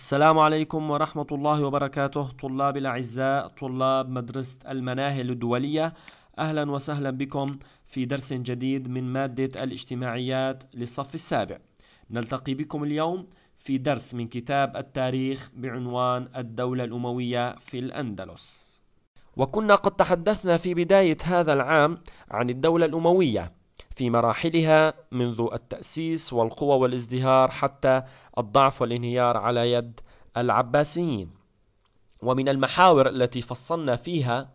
السلام عليكم ورحمة الله وبركاته طلاب الأعزاء طلاب مدرسة المناهل الدولية أهلا وسهلا بكم في درس جديد من مادة الاجتماعيات للصف السابع نلتقي بكم اليوم في درس من كتاب التاريخ بعنوان الدولة الأموية في الأندلس وكنا قد تحدثنا في بداية هذا العام عن الدولة الأموية في مراحلها منذ التأسيس والقوة والازدهار حتى الضعف والانهيار على يد العباسيين ومن المحاور التي فصلنا فيها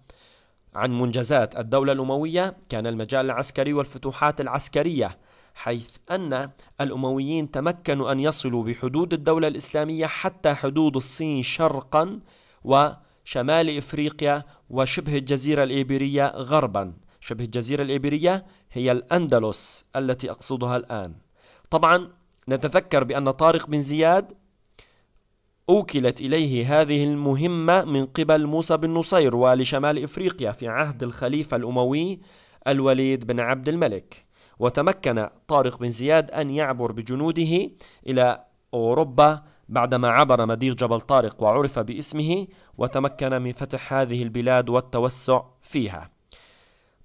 عن منجزات الدولة الأموية كان المجال العسكري والفتوحات العسكرية حيث أن الأمويين تمكنوا أن يصلوا بحدود الدولة الإسلامية حتى حدود الصين شرقا وشمال إفريقيا وشبه الجزيرة الإيبيرية غربا شبه الجزيرة الإيبيرية هي الأندلس التي أقصدها الآن طبعا نتذكر بأن طارق بن زياد أوكلت إليه هذه المهمة من قبل موسى بن نصير ولشمال إفريقيا في عهد الخليفة الأموي الوليد بن عبد الملك وتمكن طارق بن زياد أن يعبر بجنوده إلى أوروبا بعدما عبر مدير جبل طارق وعرف باسمه وتمكن من فتح هذه البلاد والتوسع فيها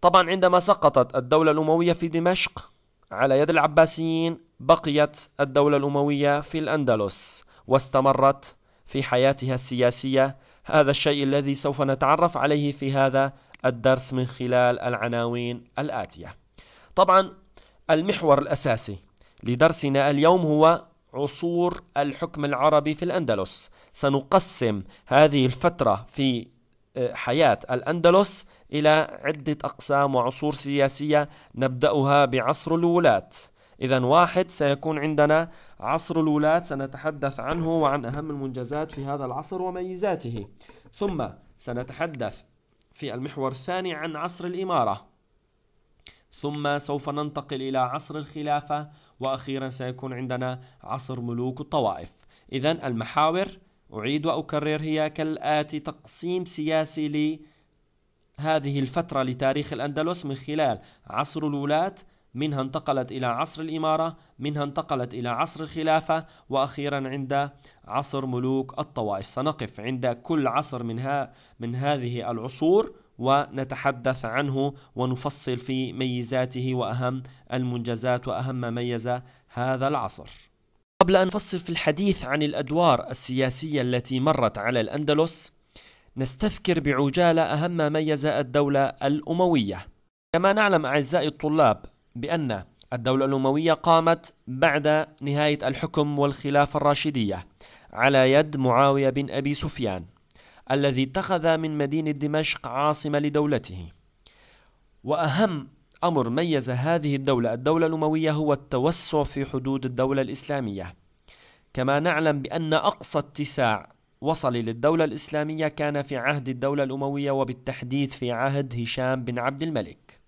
طبعا عندما سقطت الدولة الأموية في دمشق على يد العباسيين بقيت الدولة الأموية في الأندلس واستمرت في حياتها السياسية هذا الشيء الذي سوف نتعرف عليه في هذا الدرس من خلال العناوين الآتية طبعا المحور الأساسي لدرسنا اليوم هو عصور الحكم العربي في الأندلس سنقسم هذه الفترة في حياة الأندلس إلى عدة أقسام وعصور سياسية نبدأها بعصر الولاة إذا واحد سيكون عندنا عصر الولاة سنتحدث عنه وعن أهم المنجزات في هذا العصر وميزاته ثم سنتحدث في المحور الثاني عن عصر الإمارة ثم سوف ننتقل إلى عصر الخلافة وأخيرا سيكون عندنا عصر ملوك الطوائف إذا المحاور أعيد وأكرر هي كالآتي تقسيم سياسي لهذه الفترة لتاريخ الأندلس من خلال عصر الولاة منها انتقلت إلى عصر الإمارة منها انتقلت إلى عصر الخلافة وأخيرا عند عصر ملوك الطوائف سنقف عند كل عصر من, ها من هذه العصور ونتحدث عنه ونفصل في ميزاته وأهم المنجزات وأهم ما ميز هذا العصر قبل أن نفصل في الحديث عن الأدوار السياسية التي مرت على الأندلس نستذكر بعجالة أهم ما ميز الدولة الأموية كما نعلم أعزائي الطلاب بأن الدولة الأموية قامت بعد نهاية الحكم والخلافة الراشدية على يد معاوية بن أبي سفيان الذي اتخذ من مدينة دمشق عاصمة لدولته وأهم أمر ميز هذه الدولة الدولة الأموية هو التوسع في حدود الدولة الإسلامية كما نعلم بأن أقصى اتساع وصل للدولة الإسلامية كان في عهد الدولة الأموية وبالتحديد في عهد هشام بن عبد الملك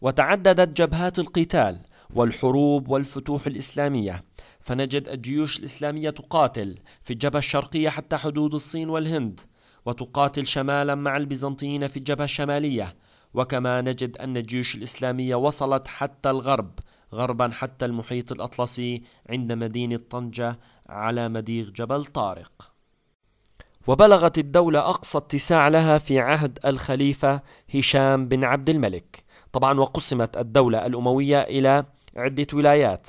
وتعددت جبهات القتال والحروب والفتوح الإسلامية فنجد الجيوش الإسلامية تقاتل في الجبهة الشرقية حتى حدود الصين والهند وتقاتل شمالا مع البيزنطيين في الجبهة الشمالية وكما نجد أن الجيوش الإسلامية وصلت حتى الغرب غربا حتى المحيط الأطلسي عند مدينة طنجة على مديغ جبل طارق وبلغت الدولة أقصى اتساع لها في عهد الخليفة هشام بن عبد الملك طبعا وقسمت الدولة الأموية إلى عدة ولايات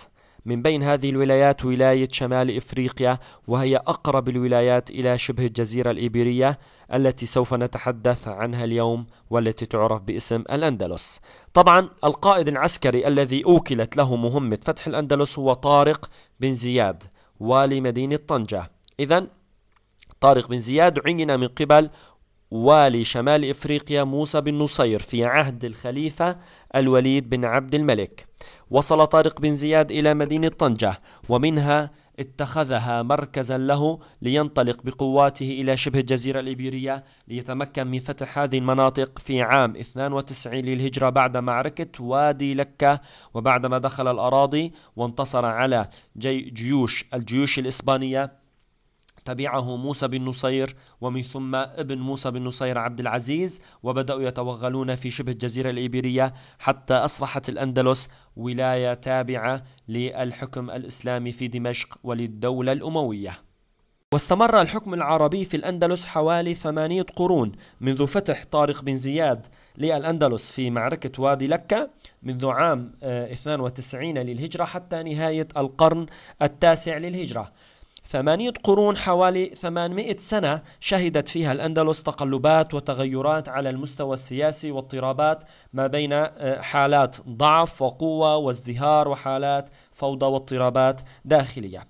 من بين هذه الولايات ولاية شمال إفريقيا وهي أقرب الولايات إلى شبه الجزيرة الإيبيرية التي سوف نتحدث عنها اليوم والتي تعرف باسم الأندلس طبعا القائد العسكري الذي أوكلت له مهمة فتح الأندلس هو طارق بن زياد والي مدينة طنجة إذا طارق بن زياد عين من قبل والي شمال افريقيا موسى بن نصير في عهد الخليفه الوليد بن عبد الملك وصل طارق بن زياد إلى مدينة طنجة ومنها اتخذها مركزا له لينطلق بقواته إلى شبه الجزيرة الإيبيرية ليتمكن من فتح هذه المناطق في عام 92 للهجرة بعد معركة وادي لكة وبعدما دخل الأراضي وانتصر على جيوش الجيوش الإسبانية تبعه موسى بن نصير ومن ثم ابن موسى بن نصير عبد العزيز وبدأوا يتوغلون في شبه الجزيرة الإيبيرية حتى أصبحت الأندلس ولاية تابعة للحكم الإسلامي في دمشق وللدولة الأموية واستمر الحكم العربي في الأندلس حوالي ثمانية قرون منذ فتح طارق بن زياد للأندلس في معركة وادي لكة منذ عام 92 آه، للهجرة حتى نهاية القرن التاسع للهجرة ثمانية قرون حوالي 800 سنة شهدت فيها الأندلس تقلبات وتغيرات على المستوى السياسي واضطرابات ما بين آه، حالات ضعف وقوة وازدهار وحالات فوضى واضطرابات داخلية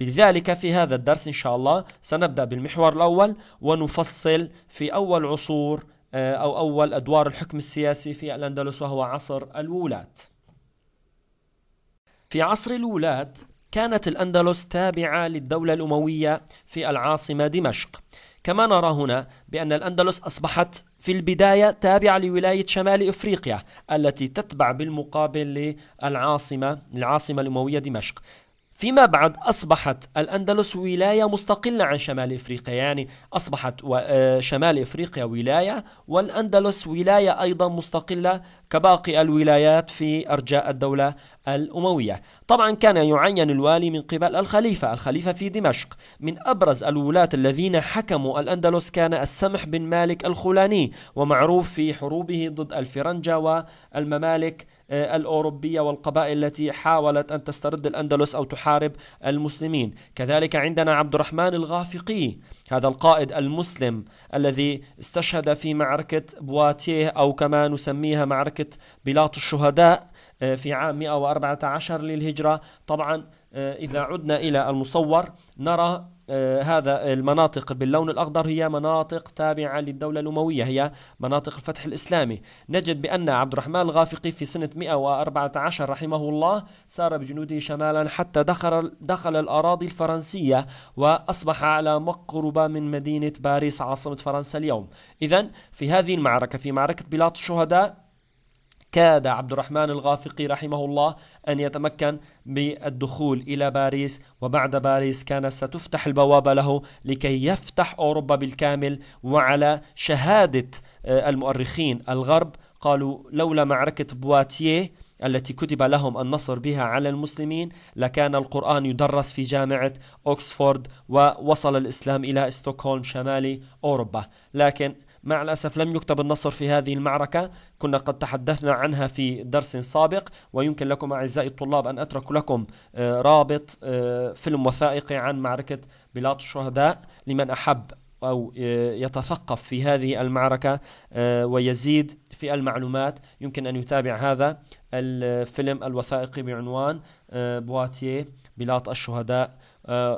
بذلك في هذا الدرس إن شاء الله سنبدأ بالمحور الأول ونفصل في أول عصور آه، أو أول أدوار الحكم السياسي في الأندلس وهو عصر الولاة في عصر الولاة كانت الأندلس تابعة للدولة الأموية في العاصمة دمشق كما نرى هنا بأن الأندلس أصبحت في البداية تابعة لولاية شمال إفريقيا التي تتبع بالمقابل للعاصمة العاصمة الأموية دمشق فيما بعد أصبحت الأندلس ولاية مستقلة عن شمال إفريقيا يعني أصبحت آه، شمال إفريقيا ولاية والأندلس ولاية أيضا مستقلة كباقي الولايات في أرجاء الدولة الأموية طبعا كان يعين الوالي من قبل الخليفة الخليفة في دمشق من أبرز الولاة الذين حكموا الأندلس كان السمح بن مالك الخولاني ومعروف في حروبه ضد الفرنجة والممالك آه، الأوروبية والقبائل التي حاولت أن تسترد الأندلس أو تحارب المسلمين كذلك عندنا عبد الرحمن الغافقي هذا القائد المسلم الذي استشهد في معركة بواتيه أو كما نسميها معركة بلاط الشهداء آه، في عام 114 للهجرة طبعا آه، إذا عدنا إلى المصور نرى آه، هذا المناطق باللون الأخضر هي مناطق تابعة للدولة الأموية هي مناطق الفتح الإسلامي نجد بأن عبد الرحمن الغافقي في سنة 114 رحمه الله سار بجنوده شمالا حتى دخل, دخل الأراضي الفرنسية وأصبح على مقربة من مدينة باريس عاصمة فرنسا اليوم إذا في هذه المعركة في معركة بلاط الشهداء كاد عبد الرحمن الغافقي رحمه الله أن يتمكن بالدخول إلى باريس وبعد باريس كانت ستفتح البوابة له لكي يفتح أوروبا بالكامل وعلى شهادة آه، المؤرخين الغرب قالوا لولا معركة بواتيه التي كتب لهم النصر بها على المسلمين لكان القرآن يدرس في جامعة أوكسفورد ووصل الإسلام إلى استوكهولم شمالي أوروبا لكن مع الأسف لم يكتب النصر في هذه المعركة كنا قد تحدثنا عنها في درس سابق ويمكن لكم أعزائي الطلاب أن أترك لكم آه، رابط آه، فيلم وثائقي عن معركة بلاط الشهداء لمن أحب أو آه، يتثقف في هذه المعركة ويزيد في المعلومات يمكن أن يتابع هذا الفيلم الوثائقي بعنوان بواتيه بلاط الشهداء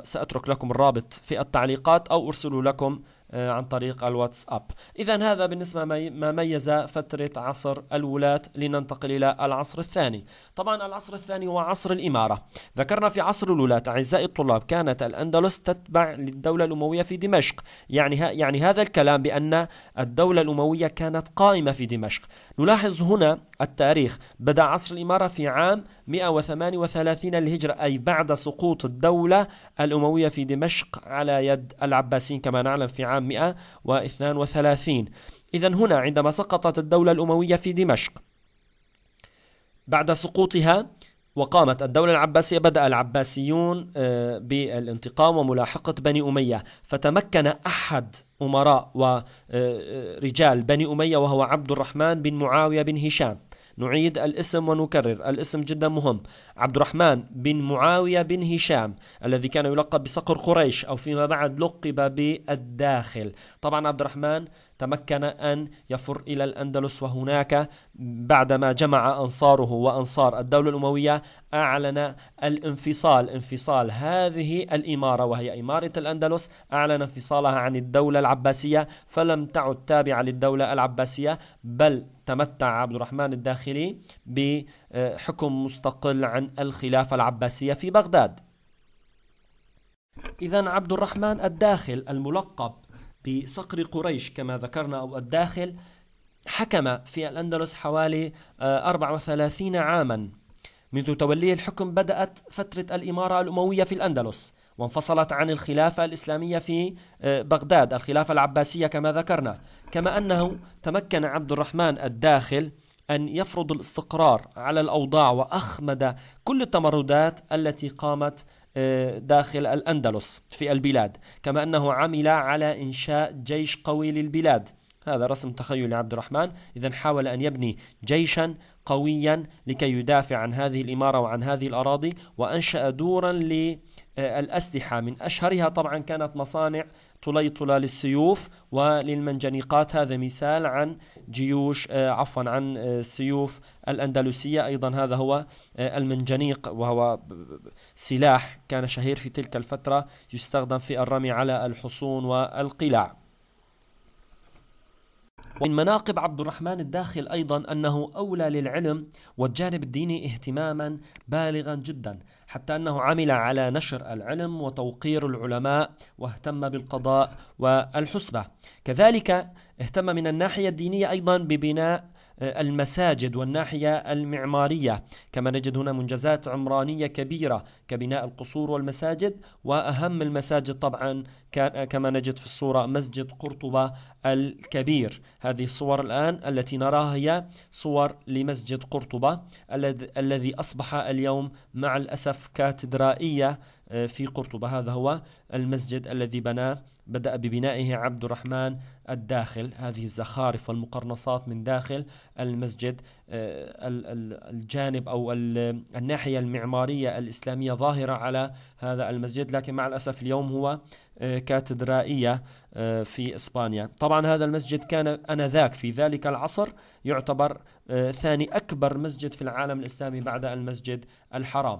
سأترك لكم الرابط في التعليقات أو أرسل لكم آه، عن طريق الواتساب إذا هذا بالنسبة ما ميز فترة عصر الولاة لننتقل إلى العصر الثاني طبعا العصر الثاني هو عصر الإمارة ذكرنا في عصر الولاة أعزائي الطلاب كانت الأندلس تتبع للدولة الأموية في دمشق يعني, يعني هذا الكلام بأن الدولة الأموية كانت قائمة في دمشق نلاحظ هنا التاريخ بدأ عصر الإمارة في عام 138 للهجرة أي بعد سقوط الدولة الأموية في دمشق على يد العباسيين كما نعلم في عام عام 132 إذا هنا عندما سقطت الدولة الأموية في دمشق بعد سقوطها وقامت الدولة العباسية بدأ العباسيون آه، بالانتقام وملاحقة بني أمية فتمكن أحد أمراء ورجال آه، آه، بني أمية وهو عبد الرحمن بن معاوية بن هشام نعيد الاسم ونكرر الاسم جدا مهم عبد الرحمن بن معاوية بن هشام الذي كان يلقب بصقر قريش أو فيما بعد لقب بالداخل طبعا عبد الرحمن تمكن أن يفر إلى الأندلس وهناك بعدما جمع أنصاره وأنصار الدولة الأموية أعلن الانفصال انفصال هذه الإمارة وهي إمارة الأندلس أعلن انفصالها عن الدولة العباسية فلم تعد تابعة للدولة العباسية بل تمتع عبد الرحمن الداخلي بحكم مستقل عن الخلافة العباسية في بغداد إذا عبد الرحمن الداخل الملقب بصقر قريش كما ذكرنا أو الداخل حكم في الأندلس حوالي 34 آه، عاما منذ توليه الحكم بدأت فترة الإمارة الأموية في الأندلس وانفصلت عن الخلافة الإسلامية في آه، بغداد الخلافة العباسية كما ذكرنا كما أنه تمكن عبد الرحمن الداخل أن يفرض الاستقرار على الأوضاع وأخمد كل التمردات التي قامت آه، داخل الأندلس في البلاد كما أنه عمل على إنشاء جيش قوي للبلاد هذا رسم تخيلي لعبد الرحمن إذا حاول أن يبني جيشا قويا لكي يدافع عن هذه الإمارة وعن هذه الأراضي وأنشأ دورا للأسلحة من أشهرها طبعا كانت مصانع طليطلة للسيوف وللمنجنيقات هذا مثال عن جيوش آه، عفوا عن السيوف آه، الأندلسية أيضا هذا هو آه، المنجنيق وهو سلاح كان شهير في تلك الفترة يستخدم في الرمي على الحصون والقلاع ومن مناقب عبد الرحمن الداخل أيضا أنه أولى للعلم والجانب الديني اهتماما بالغا جدا حتى أنه عمل على نشر العلم وتوقير العلماء واهتم بالقضاء والحسبة كذلك اهتم من الناحية الدينية أيضا ببناء آه، المساجد والناحية المعمارية كما نجد هنا منجزات عمرانية كبيرة كبناء القصور والمساجد وأهم المساجد طبعا كما نجد في الصورة مسجد قرطبة الكبير هذه الصور الآن التي نراها هي صور لمسجد قرطبة الذي أصبح اليوم مع الأسف كاتدرائية آه، في قرطبة هذا هو المسجد الذي بناه بدأ ببنائه عبد الرحمن الداخل هذه الزخارف والمقرنصات من داخل المسجد آه، الجانب أو الناحية المعمارية الإسلامية ظاهرة على هذا المسجد لكن مع الأسف اليوم هو آه، كاتدرائية آه، في إسبانيا طبعا هذا المسجد كان أنذاك في ذلك العصر يعتبر ثاني أكبر مسجد في العالم الإسلامي بعد المسجد الحرام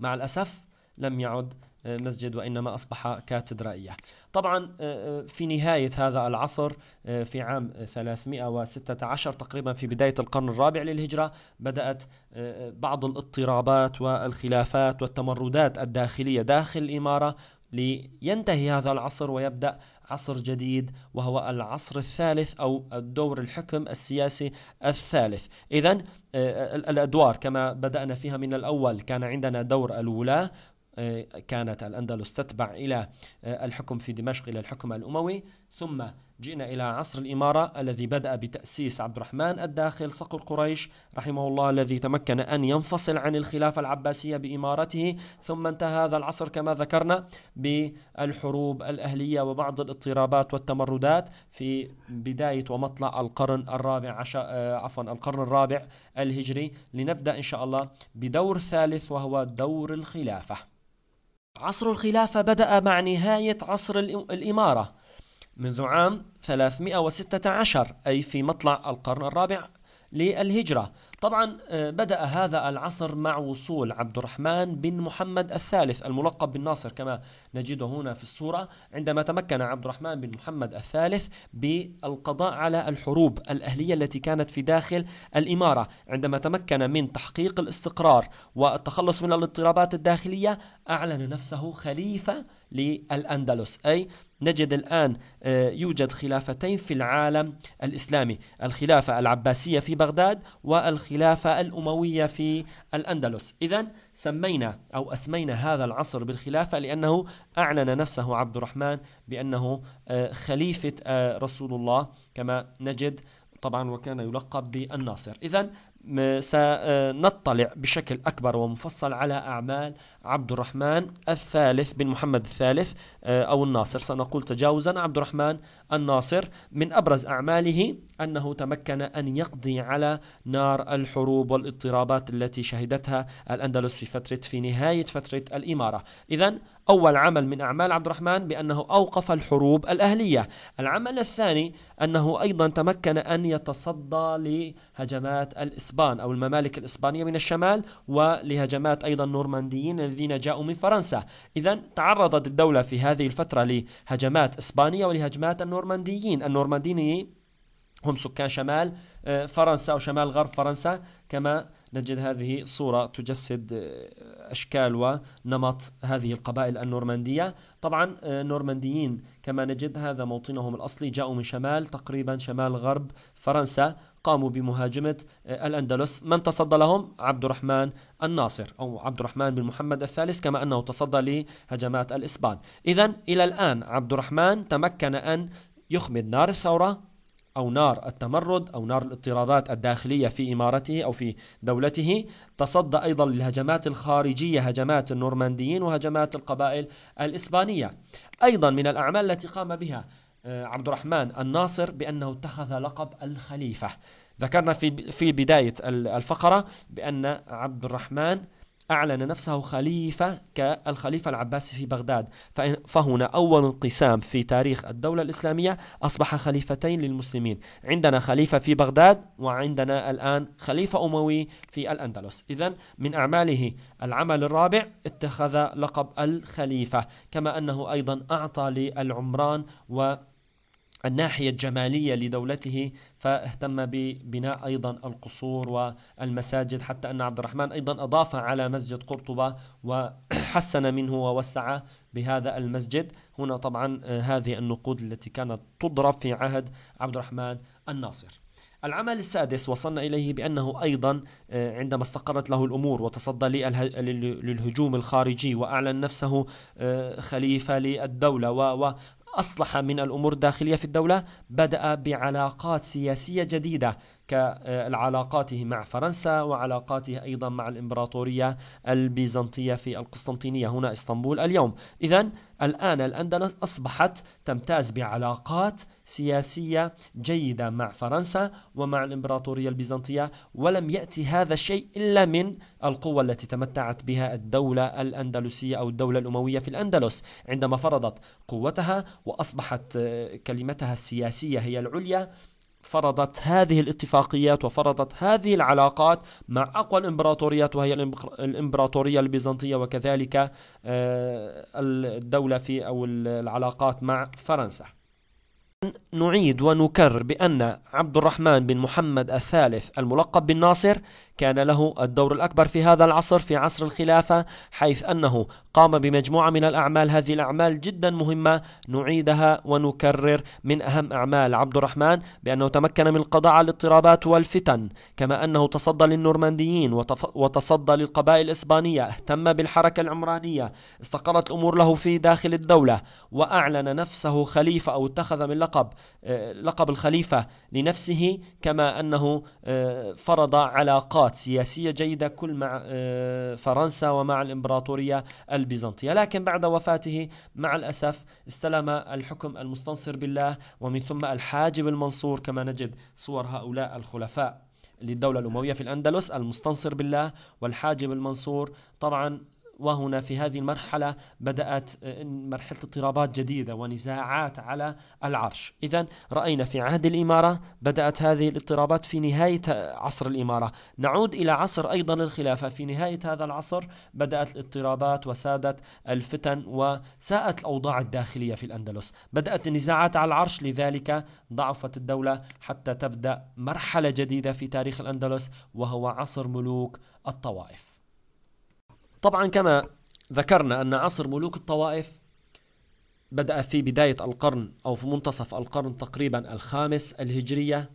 مع الأسف لم يعد مسجد وإنما أصبح كاتدرائية طبعا آه، آه، في نهاية هذا العصر آه، في عام 316 تقريبا في بداية القرن الرابع للهجرة بدأت بعض الاضطرابات والخلافات والتمردات الداخلية داخل الإمارة لينتهي هذا العصر ويبدأ عصر جديد وهو العصر الثالث أو الدور الحكم السياسي الثالث إذا الأدوار كما بدأنا فيها من الأول كان عندنا دور الولاة آه، كانت الأندلس تتبع إلى آه، الحكم في دمشق إلى الحكم الأموي ثم جئنا إلى عصر الإمارة الذي بدأ بتأسيس عبد الرحمن الداخل صقر قريش رحمه الله الذي تمكن أن ينفصل عن الخلافة العباسية بإمارته ثم انتهى هذا العصر كما ذكرنا بالحروب الأهلية وبعض الاضطرابات والتمردات في بداية ومطلع القرن الرابع عشر آه، عفوا القرن الرابع الهجري لنبدأ إن شاء الله بدور ثالث وهو دور الخلافة عصر الخلافة بدأ مع نهاية عصر الإمارة منذ عام 316 أي في مطلع القرن الرابع للهجرة طبعا آه، بدأ هذا العصر مع وصول عبد الرحمن بن محمد الثالث الملقب بالناصر كما نجده هنا في الصورة عندما تمكن عبد الرحمن بن محمد الثالث بالقضاء على الحروب الأهلية التي كانت في داخل الإمارة عندما تمكن من تحقيق الاستقرار والتخلص من الاضطرابات الداخلية أعلن نفسه خليفة للأندلس أي نجد الآن آه، يوجد خلافتين في العالم الإسلامي الخلافة العباسية في بغداد والخلافة الخلافة الأموية في الأندلس إذا سمينا أو أسمينا هذا العصر بالخلافة لأنه أعلن نفسه عبد الرحمن بأنه آه، خليفة آه، رسول الله كما نجد طبعا وكان يلقب بالناصر إذا سنطلع آه، بشكل أكبر ومفصل على أعمال عبد الرحمن الثالث بن محمد الثالث آه، أو الناصر سنقول تجاوزا عبد الرحمن الناصر من أبرز أعماله أنه تمكن أن يقضي على نار الحروب والاضطرابات التي شهدتها الأندلس في فترة في نهاية فترة الإمارة إذا أول عمل من أعمال عبد الرحمن بأنه أوقف الحروب الأهلية العمل الثاني أنه أيضا تمكن أن يتصدى لهجمات الإسبان أو الممالك الإسبانية من الشمال ولهجمات أيضا النورمانديين الذين جاءوا من فرنسا إذا تعرضت الدولة في هذه الفترة لهجمات إسبانية ولهجمات النورمانديين النورمانديين هم سكان شمال آه، فرنسا أو شمال غرب فرنسا كما نجد هذه الصورة تجسد آه، أشكال ونمط هذه القبائل النورماندية طبعا النورمانديين آه، كما نجد هذا موطنهم الأصلي جاءوا من شمال تقريبا شمال غرب فرنسا قاموا بمهاجمة الأندلس من تصدى لهم عبد الرحمن الناصر أو عبد الرحمن بن محمد الثالث كما أنه تصدى لهجمات الإسبان إذا إلى الآن عبد الرحمن تمكن أن يخمد نار الثورة أو نار التمرد أو نار الاضطرابات الداخلية في إمارته أو في دولته تصدى أيضا للهجمات الخارجية هجمات النورمانديين وهجمات القبائل الإسبانية أيضا من الأعمال التي قام بها آه، عبد الرحمن الناصر بأنه اتخذ لقب الخليفة ذكرنا في في بداية الفقرة بأن عبد الرحمن أعلن نفسه خليفة كالخليفة العباسي في بغداد فهنا أول انقسام في تاريخ الدولة الإسلامية أصبح خليفتين للمسلمين عندنا خليفة في بغداد وعندنا الآن خليفة أموي في الأندلس إذا من أعماله العمل الرابع اتخذ لقب الخليفة كما أنه أيضا أعطى للعمران و الناحية الجمالية لدولته فاهتم ببناء أيضا القصور والمساجد حتى أن عبد الرحمن أيضا أضاف على مسجد قرطبة وحسن منه ووسع بهذا المسجد هنا طبعا آه، هذه النقود التي كانت تضرب في عهد عبد الرحمن الناصر العمل السادس وصلنا إليه بأنه أيضا آه، عندما استقرت له الأمور وتصدى للهجوم الخارجي وأعلن نفسه آه، خليفة للدولة أصلح من الأمور الداخلية في الدولة بدأ بعلاقات سياسية جديدة كعلاقاته مع فرنسا وعلاقاته أيضا مع الإمبراطورية البيزنطية في القسطنطينية هنا اسطنبول اليوم إذا الآن الأندلس أصبحت تمتاز بعلاقات سياسية جيدة مع فرنسا ومع الإمبراطورية البيزنطية ولم يأتي هذا الشيء إلا من القوة التي تمتعت بها الدولة الأندلسية أو الدولة الأموية في الأندلس عندما فرضت قوتها وأصبحت آه، كلمتها السياسية هي العليا فرضت هذه الاتفاقيات وفرضت هذه العلاقات مع أقوى الإمبراطوريات وهي الإمبراطورية البيزنطية وكذلك آه، الدولة في أو العلاقات مع فرنسا نعيد ونكرر بأن عبد الرحمن بن محمد الثالث الملقب بالناصر كان له الدور الأكبر في هذا العصر في عصر الخلافة حيث أنه قام بمجموعة من الأعمال هذه الأعمال جدا مهمة نعيدها ونكرر من أهم أعمال عبد الرحمن بأنه تمكن من القضاء على الاضطرابات والفتن كما أنه تصدى للنورمانديين وتصدى للقبائل الإسبانية اهتم بالحركة العمرانية استقرت الأمور له في داخل الدولة وأعلن نفسه خليفة أو اتخذ من لقب آه، لقب الخليفة لنفسه كما أنه آه، فرض على علاقات سياسية جيدة كل مع آه، فرنسا ومع الإمبراطورية البيزنطية لكن بعد وفاته مع الأسف استلم الحكم المستنصر بالله ومن ثم الحاجب المنصور كما نجد صور هؤلاء الخلفاء للدولة الأموية في الأندلس المستنصر بالله والحاجب المنصور طبعا وهنا في هذه المرحلة بدأت آه، مرحلة اضطرابات جديدة ونزاعات على العرش إذا رأينا في عهد الإمارة بدأت هذه الاضطرابات في نهاية عصر الإمارة نعود إلى عصر أيضا الخلافة في نهاية هذا العصر بدأت الاضطرابات وسادت الفتن وساءت الأوضاع الداخلية في الأندلس بدأت النزاعات على العرش لذلك ضعفت الدولة حتى تبدأ مرحلة جديدة في تاريخ الأندلس وهو عصر ملوك الطوائف طبعا كما ذكرنا أن عصر ملوك الطوائف بدأ في بداية القرن أو في منتصف القرن تقريبا الخامس الهجرية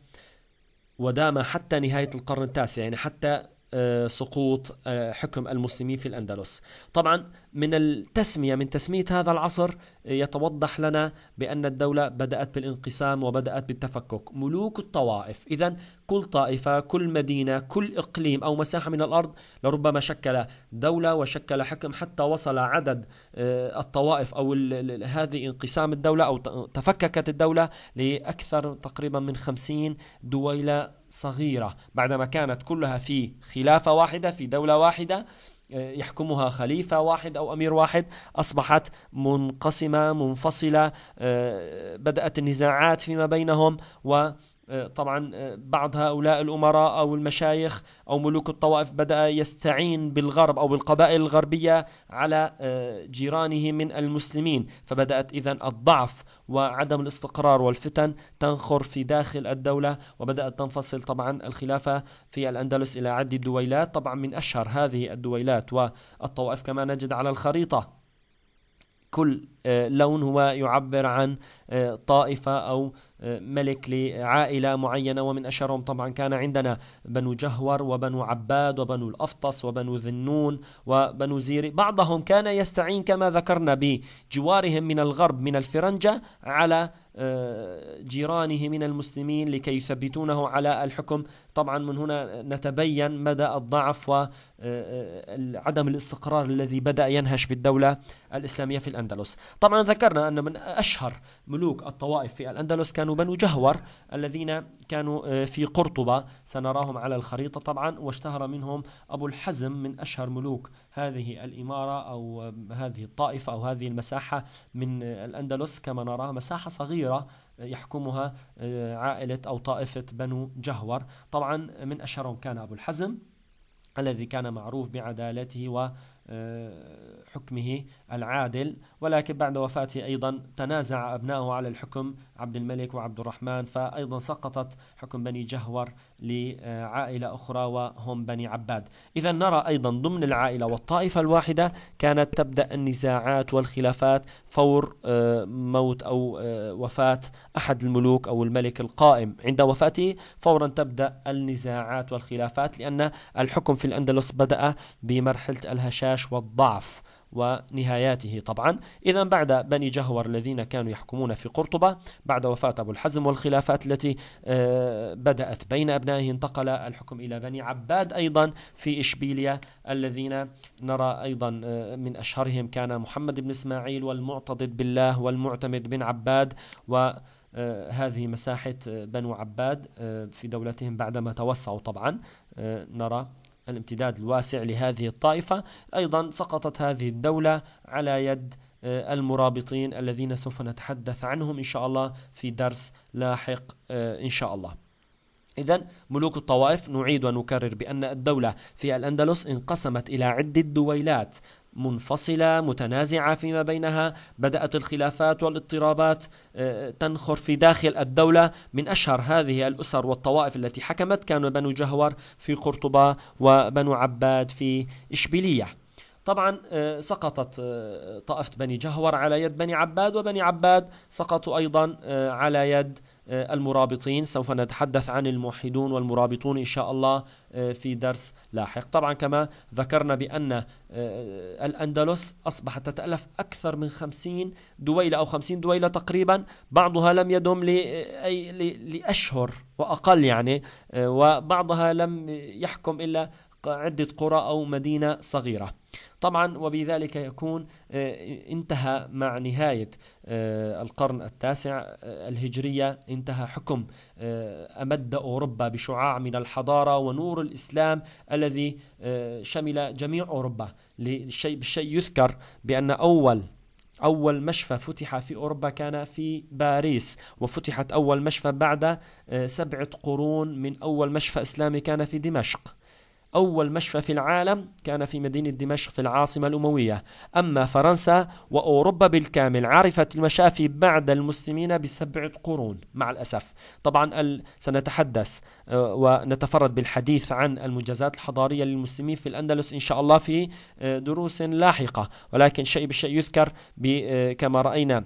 ودام حتى نهاية القرن التاسع يعني حتى آه، سقوط آه، حكم المسلمين في الأندلس طبعا من التسمية من تسمية هذا العصر يتوضح لنا بأن الدولة بدأت بالانقسام وبدأت بالتفكك ملوك الطوائف إذا كل طائفة كل مدينة كل إقليم أو مساحة من الأرض لربما شكل دولة وشكل حكم حتى وصل عدد آه، الطوائف أو هذه انقسام الدولة أو تفككت الدولة لأكثر تقريبا من خمسين دويلة صغيرة بعدما كانت كلها في خلافة واحدة في دولة واحدة يحكمها خليفة واحد أو أمير واحد أصبحت منقسمة منفصلة آه، بدأت النزاعات فيما بينهم و آه، طبعا آه، بعض هؤلاء الأمراء أو المشايخ أو ملوك الطوائف بدأ يستعين بالغرب أو بالقبائل الغربية على آه، جيرانه من المسلمين فبدأت إذا الضعف وعدم الاستقرار والفتن تنخر في داخل الدولة وبدأت تنفصل طبعا الخلافة في الأندلس إلى عدة دويلات طبعا من أشهر هذه الدويلات والطوائف كما نجد على الخريطة كل آه، لون هو يعبر عن آه، طائفة أو آه، ملك لعائلة معينة ومن أشهرهم طبعا كان عندنا بنو جهور وبنو عباد وبنو الأفطس وبنو ذنون وبنو زيري بعضهم كان يستعين كما ذكرنا بجوارهم من الغرب من الفرنجة على جيرانه من المسلمين لكي يثبتونه على الحكم طبعا من هنا نتبين مدى الضعف وعدم الاستقرار الذي بدأ ينهش بالدولة الإسلامية في الأندلس طبعا ذكرنا أن من أشهر ملوك الطوائف في الأندلس كانوا بنو جهور الذين كانوا آه، في قرطبة سنراهم على الخريطة طبعا واشتهر منهم أبو الحزم من أشهر ملوك هذه الإمارة أو آه، هذه الطائفة أو هذه المساحة من آه، الأندلس كما نراها مساحة صغيرة يحكمها عائلة أو طائفة بنو جهور طبعا من أشهرهم كان أبو الحزم الذي كان معروف بعدالته وحكمه العادل ولكن بعد وفاته أيضا تنازع أبناؤه على الحكم عبد الملك وعبد الرحمن فأيضا سقطت حكم بني جهور لعائلة أخرى وهم بني عباد إذا نرى أيضا ضمن العائلة والطائفة الواحدة كانت تبدأ النزاعات والخلافات فور آه، موت أو آه، وفاة أحد الملوك أو الملك القائم عند وفاته فورا تبدأ النزاعات والخلافات لأن الحكم في الأندلس بدأ بمرحلة الهشاش والضعف ونهاياته طبعا إذا بعد بني جهور الذين كانوا يحكمون في قرطبة بعد وفاة أبو الحزم والخلافات التي آه، بدأت بين أبنائه انتقل الحكم إلى بني عباد أيضا في إشبيلية الذين نرى أيضا آه، من أشهرهم كان محمد بن إسماعيل والمعتضد بالله والمعتمد بن عباد و آه، هذه مساحة بنو عباد في دولتهم بعدما توسعوا طبعا نرى الامتداد الواسع لهذه الطائفة أيضا سقطت هذه الدولة على يد آه، المرابطين الذين سوف نتحدث عنهم إن شاء الله في درس لاحق آه، إن شاء الله إذا ملوك الطوائف نعيد ونكرر بأن الدولة في الأندلس انقسمت إلى عدة دويلات منفصلة متنازعة فيما بينها بدأت الخلافات والاضطرابات آه، تنخر في داخل الدولة من أشهر هذه الأسر والطوائف التي حكمت كانوا بنو جهور في قرطبة وبنو عباد في إشبيلية طبعا آه، سقطت آه، طائفة بني جهور على يد بني عباد وبني عباد سقطوا أيضا آه، على يد المرابطين سوف نتحدث عن الموحدون والمرابطون إن شاء الله في درس لاحق طبعا كما ذكرنا بأن الأندلس أصبحت تتألف أكثر من خمسين دويلة أو خمسين دويلة تقريبا بعضها لم يدم لأي لأشهر وأقل يعني وبعضها لم يحكم إلا عدة قرى أو مدينة صغيرة طبعا وبذلك يكون آه، انتهى مع نهاية آه، القرن التاسع آه، الهجرية انتهى حكم أمد أوروبا بشعاع من الحضارة ونور الإسلام الذي شمل جميع أوروبا بالشيء يذكر بأن أول أول مشفى فتح في أوروبا كان في باريس وفتحت أول مشفى بعد سبعة قرون من أول مشفى إسلامي كان في دمشق أول مشفى في العالم كان في مدينة دمشق في العاصمة الأموية أما فرنسا وأوروبا بالكامل عرفت المشافي بعد المسلمين بسبعة قرون مع الأسف طبعا سنتحدث آه، ونتفرد بالحديث عن المنجزات الحضارية للمسلمين في الأندلس إن شاء الله في آه، دروس لاحقة ولكن شيء بشيء يذكر آه، كما رأينا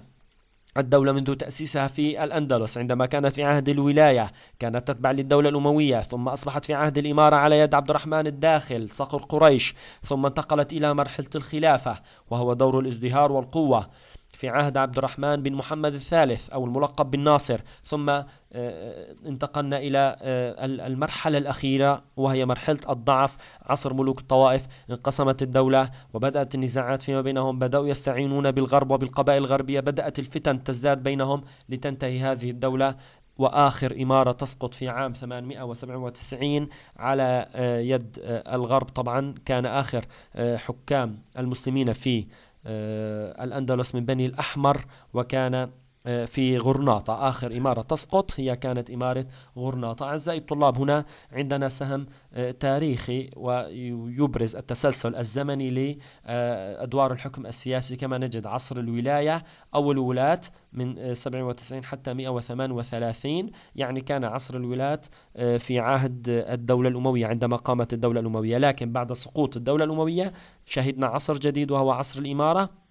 الدولة منذ تأسيسها في الأندلس عندما كانت في عهد الولاية كانت تتبع للدولة الأموية ثم أصبحت في عهد الإمارة على يد عبد الرحمن الداخل صقر قريش ثم انتقلت إلى مرحلة الخلافة وهو دور الازدهار والقوة في عهد عبد الرحمن بن محمد الثالث أو الملقب بالناصر ثم آه، آه، انتقلنا إلى آه، المرحلة الأخيرة وهي مرحلة الضعف عصر ملوك الطوائف انقسمت الدولة وبدأت النزاعات فيما بينهم بدأوا يستعينون بالغرب وبالقبائل الغربية بدأت الفتن تزداد بينهم لتنتهي هذه الدولة وآخر إمارة تسقط في عام 897 على يد الغرب طبعا كان آخر حكام المسلمين في آه، الأندلس من بني الأحمر وكان آه، في غرناطة آخر إمارة تسقط هي كانت إمارة غرناطة أعزائي الطلاب هنا عندنا سهم آه، تاريخي ويبرز التسلسل الزمني لأدوار آه، الحكم السياسي كما نجد عصر الولاية أو الولاة من 97 حتى 138 يعني كان عصر الولاة في عهد الدولة الأموية عندما قامت الدولة الأموية لكن بعد سقوط الدولة الأموية شهدنا عصر جديد وهو عصر الإمارة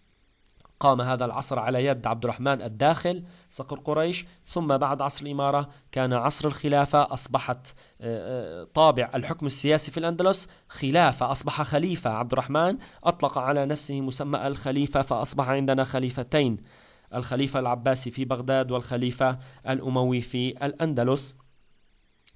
قام هذا العصر على يد عبد الرحمن الداخل صقر قريش ثم بعد عصر الإمارة كان عصر الخلافة أصبحت آه، آه، طابع الحكم السياسي في الأندلس خلافة أصبح خليفة عبد الرحمن أطلق على نفسه مسمى الخليفة فأصبح عندنا خليفتين الخليفة العباسي في بغداد والخليفة الأموي في الأندلس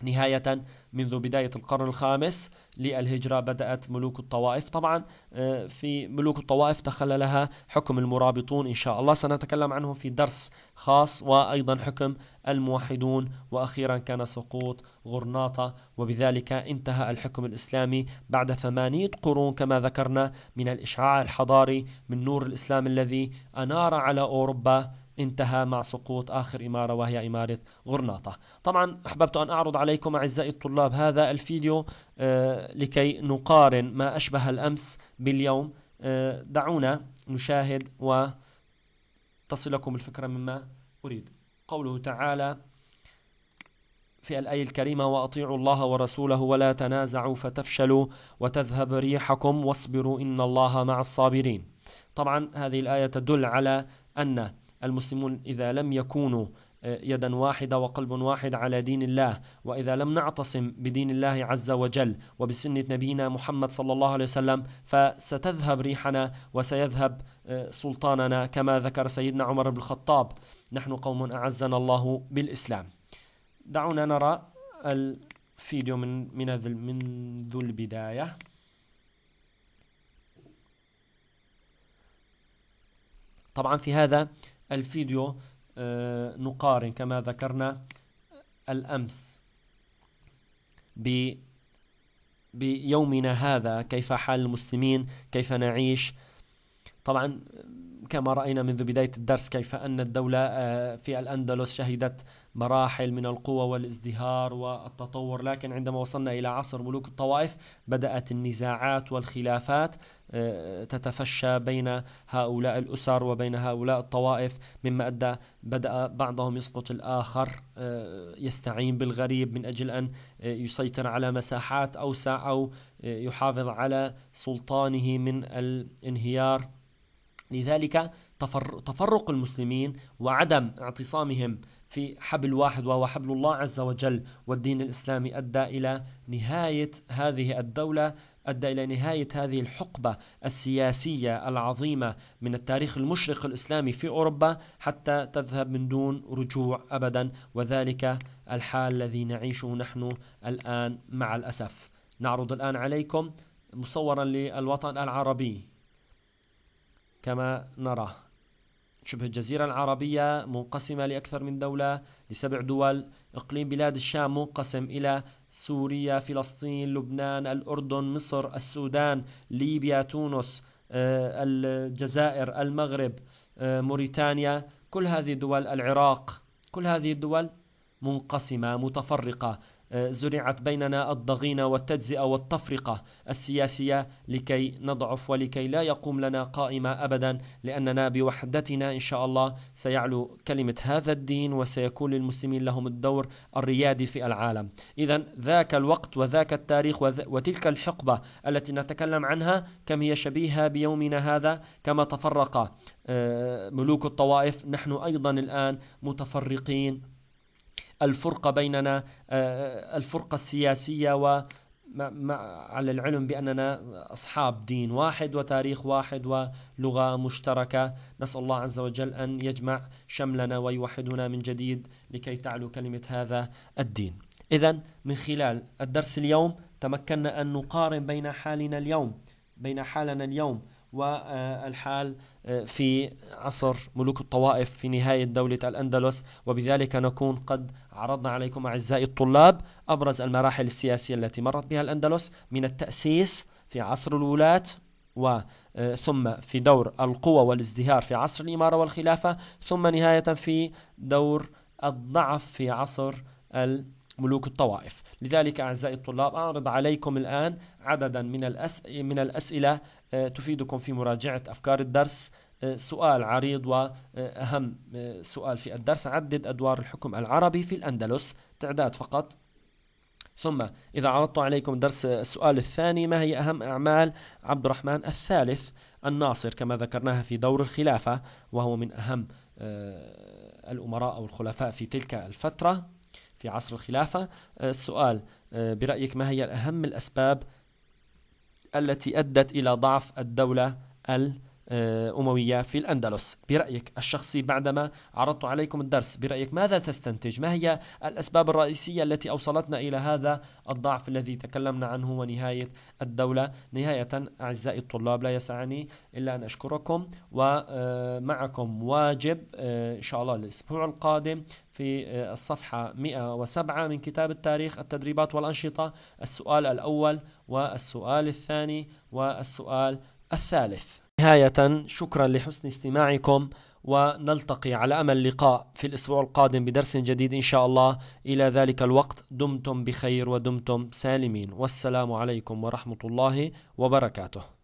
نهاية منذ بداية القرن الخامس للهجرة بدأت ملوك الطوائف طبعا آه، في ملوك الطوائف دخل لها حكم المرابطون إن شاء الله سنتكلم عنه في درس خاص وأيضا حكم الموحدون وأخيرا كان سقوط غرناطة وبذلك انتهى الحكم الإسلامي بعد ثمانية قرون كما ذكرنا من الإشعاع الحضاري من نور الإسلام الذي أنار على أوروبا انتهى مع سقوط آخر إمارة وهي إمارة غرناطة طبعا أحببت أن أعرض عليكم أعزائي الطلاب هذا الفيديو آه، لكي نقارن ما أشبه الأمس باليوم آه، دعونا نشاهد وتصلكم الفكرة مما أريد قوله تعالى في الآية الكريمة وأطيعوا الله ورسوله ولا تنازعوا فتفشلوا وتذهب ريحكم واصبروا إن الله مع الصابرين طبعا هذه الآية تدل على أن المسلمون إذا لم يكونوا آه، يدا واحدة وقلب واحد على دين الله وإذا لم نعتصم بدين الله عز وجل وبسنة نبينا محمد صلى الله عليه وسلم فستذهب ريحنا وسيذهب آه، سلطاننا كما ذكر سيدنا عمر بن الخطاب نحن قوم أعزنا الله بالإسلام دعونا نرى الفيديو من من منذ البداية طبعا في هذا الفيديو آه، نقارن كما ذكرنا الأمس بيومنا هذا كيف حال المسلمين كيف نعيش طبعا كما رأينا منذ بداية الدرس كيف أن الدولة آه، في الأندلس شهدت مراحل من القوة والازدهار والتطور لكن عندما وصلنا إلى عصر ملوك الطوائف بدأت النزاعات والخلافات آه، تتفشى بين هؤلاء الأسر وبين هؤلاء الطوائف مما أدى بدأ بعضهم يسقط الآخر آه، يستعين بالغريب من أجل أن آه، يسيطر على مساحات أوسع أو يحافظ على سلطانه من الانهيار لذلك تفرق المسلمين وعدم اعتصامهم في حبل واحد وهو حبل الله عز وجل والدين الإسلامي أدى إلى نهاية هذه الدولة أدى إلى نهاية هذه الحقبة السياسية العظيمة من التاريخ المشرق الإسلامي في أوروبا حتى تذهب من دون رجوع أبدا وذلك الحال الذي نعيشه نحن الآن مع الأسف نعرض الآن عليكم مصورا للوطن العربي كما نراه شبه الجزيرة العربية منقسمة لأكثر من دولة لسبع دول إقليم بلاد الشام منقسم إلى سوريا فلسطين لبنان الأردن مصر السودان ليبيا تونس آه، الجزائر المغرب آه، موريتانيا كل هذه الدول العراق كل هذه الدول منقسمة متفرقة آه، زرعت بيننا الضغينة والتجزئة والتفرقة السياسية لكي نضعف ولكي لا يقوم لنا قائمة أبدا لأننا بوحدتنا إن شاء الله سيعلو كلمة هذا الدين وسيكون للمسلمين لهم الدور الريادي في العالم إذا ذاك الوقت وذاك التاريخ وتلك الحقبة التي نتكلم عنها كم هي شبيهة بيومنا هذا كما تفرق آه، ملوك الطوائف نحن أيضا الآن متفرقين الفرقة بيننا آه، الفرقة السياسية و على العلم بأننا أصحاب دين واحد وتاريخ واحد ولغة مشتركة نسأل الله عز وجل أن يجمع شملنا ويوحدنا من جديد لكي تعلو كلمة هذا الدين إذا من خلال الدرس اليوم تمكنا أن نقارن بين حالنا اليوم بين حالنا اليوم والحال آه، في عصر ملوك الطوائف في نهاية دولة الأندلس وبذلك نكون قد عرضنا عليكم أعزائي الطلاب أبرز المراحل السياسية التي مرت بها الأندلس من التأسيس في عصر الولاة وثم آه، في دور القوة والازدهار في عصر الإمارة والخلافة ثم نهاية في دور الضعف في عصر ملوك الطوائف لذلك أعزائي الطلاب أعرض عليكم الآن عددا من, من الأسئلة آه، تفيدكم في مراجعة أفكار الدرس آه، سؤال عريض وأهم آه، سؤال في الدرس عدد أدوار الحكم العربي في الأندلس تعداد فقط ثم إذا عرضت عليكم درس السؤال الثاني ما هي أهم أعمال عبد الرحمن الثالث الناصر كما ذكرناها في دور الخلافة وهو من أهم الأمراء أو الخلفاء في تلك الفترة في عصر الخلافة السؤال برأيك ما هي أهم الأسباب التي أدت إلى ضعف الدولة آه، أموية في الأندلس برأيك الشخصي بعدما عرضت عليكم الدرس برأيك ماذا تستنتج ما هي الأسباب الرئيسية التي أوصلتنا إلى هذا الضعف الذي تكلمنا عنه ونهاية الدولة نهاية أعزائي الطلاب لا يسعني إلا أن أشكركم ومعكم واجب آه، إن شاء الله الأسبوع القادم في آه، الصفحة 107 من كتاب التاريخ التدريبات والأنشطة السؤال الأول والسؤال الثاني والسؤال الثالث نهاية شكرا لحسن استماعكم ونلتقي على امل لقاء في الاسبوع القادم بدرس جديد ان شاء الله الى ذلك الوقت دمتم بخير ودمتم سالمين والسلام عليكم ورحمه الله وبركاته